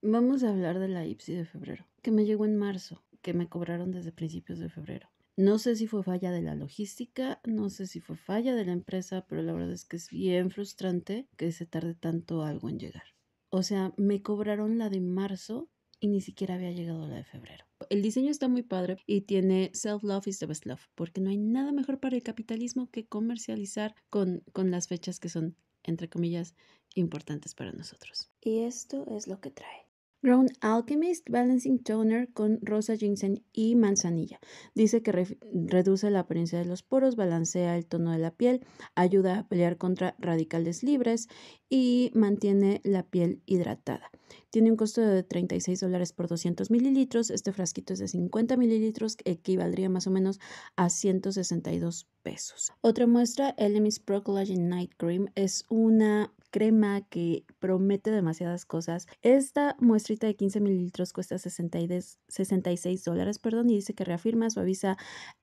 Vamos a hablar de la IPSI de febrero, que me llegó en marzo, que me cobraron desde principios de febrero. No sé si fue falla de la logística, no sé si fue falla de la empresa, pero la verdad es que es bien frustrante que se tarde tanto algo en llegar. O sea, me cobraron la de marzo y ni siquiera había llegado la de febrero. El diseño está muy padre y tiene Self-Love is the Best Love, porque no hay nada mejor para el capitalismo que comercializar con, con las fechas que son, entre comillas, importantes para nosotros. Y esto es lo que trae. Grown Alchemist Balancing Toner con rosa, ginseng y manzanilla. Dice que reduce la apariencia de los poros, balancea el tono de la piel, ayuda a pelear contra radicales libres y mantiene la piel hidratada. Tiene un costo de 36 dólares por 200 mililitros. Este frasquito es de 50 mililitros, equivaldría más o menos a 162 pesos. Otra muestra, Elemis Pro Collagen Night Cream, es una crema que promete demasiadas cosas. Esta muestrita de 15 mililitros cuesta 66 dólares, perdón, y dice que reafirma, suaviza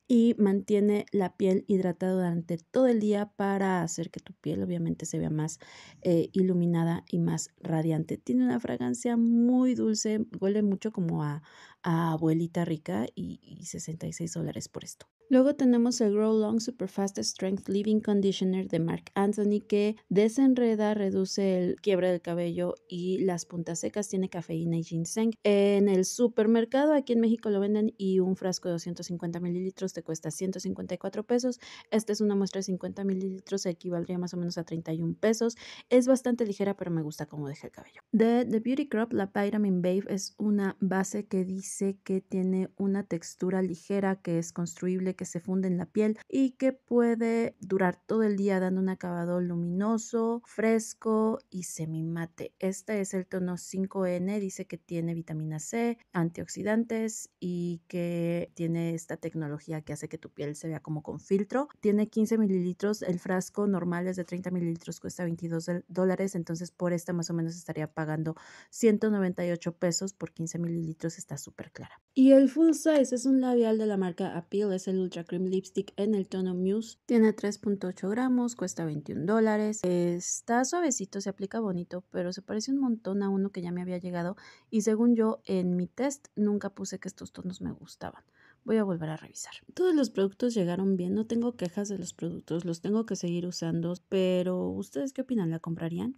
y mantiene la piel hidratada durante todo el día para hacer que tu piel obviamente se vea más eh, iluminada y más radiante. Tiene una fragancia muy dulce, huele mucho como a, abuelita rica y, y 66 dólares por esto. Luego tenemos el Grow Long Super Fast Strength Living Conditioner de Mark Anthony que desenreda, reduce el quiebre del cabello y las puntas secas, tiene cafeína y ginseng. En el supermercado aquí en México lo venden y un frasco de 250 mililitros te cuesta 154 pesos. Esta es una muestra de 50 mililitros, equivaldría más o menos a 31 pesos. Es bastante ligera pero me gusta cómo deja el cabello. De The Beauty Crop, la Pyramid Babe es una base que dice que tiene una textura ligera que es construible que se funde en la piel y que puede durar todo el día dando un acabado luminoso, fresco y semimate. Este es el tono 5N, dice que tiene vitamina C, antioxidantes y que tiene esta tecnología que hace que tu piel se vea como con filtro. Tiene 15 mililitros, el frasco normal es de 30 mililitros, cuesta 22 dólares, entonces por esta más o menos estaría pagando 198 pesos por 15 mililitros, está súper clara. Y el Full Size es un labial de la marca Appeal, es el Ultra Cream Lipstick en el tono Muse. Tiene 3.8 gramos, cuesta 21 dólares. Está suavecito, se aplica bonito, pero se parece un montón a uno que ya me había llegado. Y según yo, en mi test nunca puse que estos tonos me gustaban. Voy a volver a revisar. Todos los productos llegaron bien, no tengo quejas de los productos, los tengo que seguir usando, pero ¿ustedes qué opinan? ¿La comprarían?